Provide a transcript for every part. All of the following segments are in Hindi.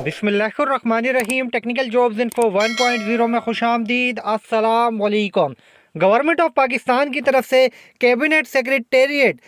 बिसमीम टेक्निकल जॉब्स इन्फो 1.0 में खुश आमदीद असलकम गवर्नमेंट ऑफ पाकिस्तान की तरफ से कैबिनेट सेक्रेटेरिएट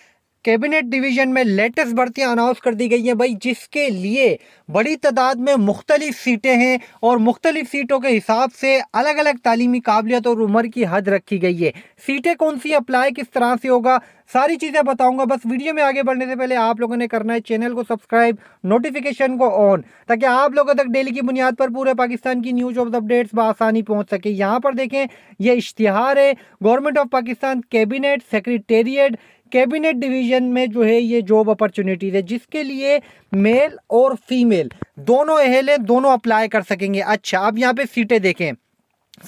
कैबिनेट डिवीज़न में लेटेस्ट भर्तियाँ अनाउंस कर दी गई हैं भाई जिसके लिए बड़ी तादाद में मुख्तलिफ सीटें हैं और मुख्तलिफ सीटों के हिसाब से अलग अलग तालीमी काबिलियत और उम्र की हद रखी गई है सीटें कौन सी अप्लाई किस तरह से होगा सारी चीज़ें बताऊंगा बस वीडियो में आगे बढ़ने से पहले आप लोगों ने करना है चैनल को सब्सक्राइब नोटिफिकेशन को ऑन ताकि आप लोगों तक डेली की बुनियाद पर पूरे पाकिस्तान की न्यूज ऑफ अपडेट्स बसानी पहुँच सके यहाँ पर देखें यह इश्तिहार है government of Pakistan cabinet secretariat cabinet division में जो है ये जॉब अपॉर्चुनिटीज़ है जिसके लिए मेल और फीमेल दोनों अहल दोनों अप्लाई कर सकेंगे अच्छा अब यहाँ पे सीटें देखें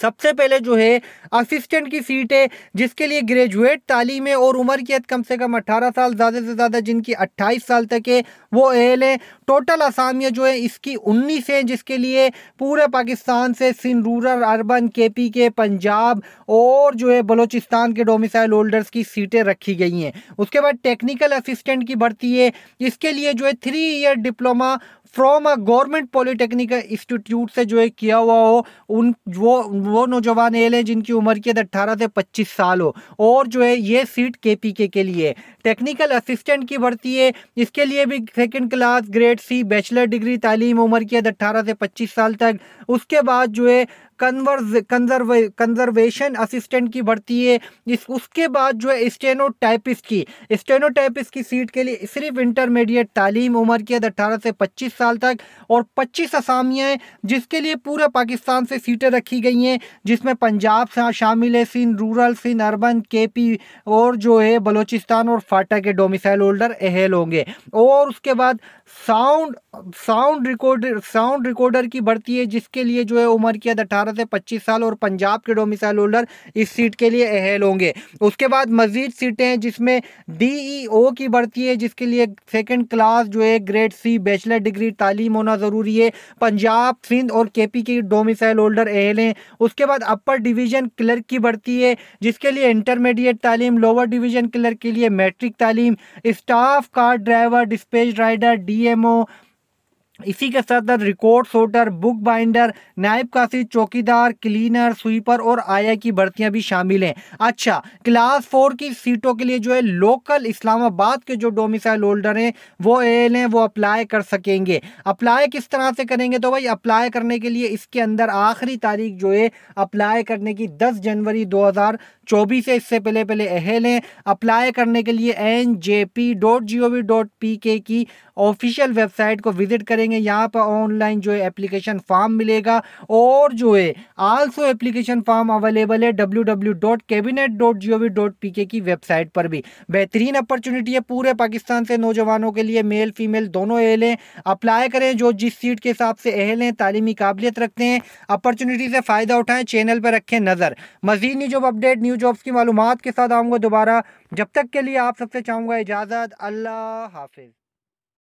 सबसे पहले जो है असिस्टेंट की सीट है जिसके लिए ग्रेजुएट तालीम है और उम्र की हद कम से कम 18 साल ज़्यादा से ज़्यादा जिनकी 28 साल तक है वो एल है टोटल असामियाँ जो है इसकी 19 हैं जिसके लिए पूरे पाकिस्तान से Sindh rural urban K P के पंजाब और जो है बलोचिस्तान के डोमिसाइल होल्डर्स की सीटें रखी गई हैं उसके बाद टेक्निकल असिस्टेंट की भर्ती है इसके लिए जो है three year diploma from a government polytechnic institute से जो है किया हुआ हो उन वो वो नौजवान एल हैं जिनकी उम्र की अट्ठारह से पच्चीस साल हो और जो है ये सीट के पी के, के लिए टेक्निकल असिस्टेंट की भर्ती है इसके लिए भी second class grade C bachelor degree तालीम उम्र की अट्ठारह से पच्चीस साल तक उसके बाद जो है कन्वर्ज कंजर्वे कन्जरवेशन असिस्टेंट की भर्ती है इस उसके बाद जो है स्टेनो की स्टेनो की सीट के लिए सिर्फ इंटरमीडिएट तालीम उम्र की तो अठारह से पच्चीस साल तक और पच्चीस असामियाँ हैं जिसके लिए पूरे पाकिस्तान से सीटें रखी गई हैं जिसमें पंजाब से शामिल है Sindh rural Sindh urban K P और जो है बलोचिस्तान और फाटा के डोमिसाइल होल्डर अहल होंगे और उसके बाद sound sound recorder sound recorder की भर्ती है जिसके लिए जो है उम्र की तो अठारह अठारह से पच्चीस साल और पंजाब के डोमिसाइल होल्डर इस सीट के लिए अहल होंगे उसके बाद मजीद सीटें हैं जिसमें डीईओ e की बढ़ती है जिसके लिए सेकेंड क्लास जो है ग्रेड सी बैचलर डिग्री तालीम होना ज़रूरी है पंजाब सिंध और के पी की डोमिसाइल होल्डर अहल हैं उसके बाद अपर डिवीज़न क्लर्क की बढ़ती है जिसके लिए इंटरमीडिएट तालीम लोअर डिवीज़न क्लर्क के लिए मैट्रिक तालीम staff car driver dispatch rider D इसी के साथ साथ रिकॉर्ड सोटर बुक बाइंडर नायब काशी चौकीदार क्लीनर स्वीपर और आया की भर्तियां भी शामिल हैं अच्छा क्लास फोर की सीटों के लिए जो है लोकल इस्लामाबाद के जो डोमिसाइल होल्डर हैं वो एल हैं वो अप्लाई कर सकेंगे अप्लाई किस तरह से करेंगे तो भाई अप्लाई करने के लिए इसके अंदर आखिरी तारीख जो है अप्लाई करने की दस जनवरी दो चौबीस है इससे पहले पहले अहल हैं अप्लाई करने के लिए N J P dot G O V dot P K की ऑफिशियल वेबसाइट को विजिट करेंगे यहाँ पर ऑनलाइन जो है एप्लीकेशन फॉर्म मिलेगा और जो है आल्सो एप्लीकेशन फॉर्म अवेलेबल है W W dot cabinet dot G O V dot P K की वेबसाइट पर भी बेहतरीन अपॉर्चुनिटी है पूरे पाकिस्तान से नौजवानों के लिए मेल फीमेल दोनों अहल हैं अप्लाई करें जो जिस सीट के हिसाब से अहल हैं तालीमी काबिलियत रखते हैं अपॉर्चुनिटी से फ़ायदा उठाएँ चैनल पर रखें नज़र मजीद जो अपडेट न्यूज न्यू जॉब्स की मालूम के साथ आऊँगा दोबारा जब तक के लिए आप सबसे चाहूँगा इजाज़त अल्लाह हाफिज़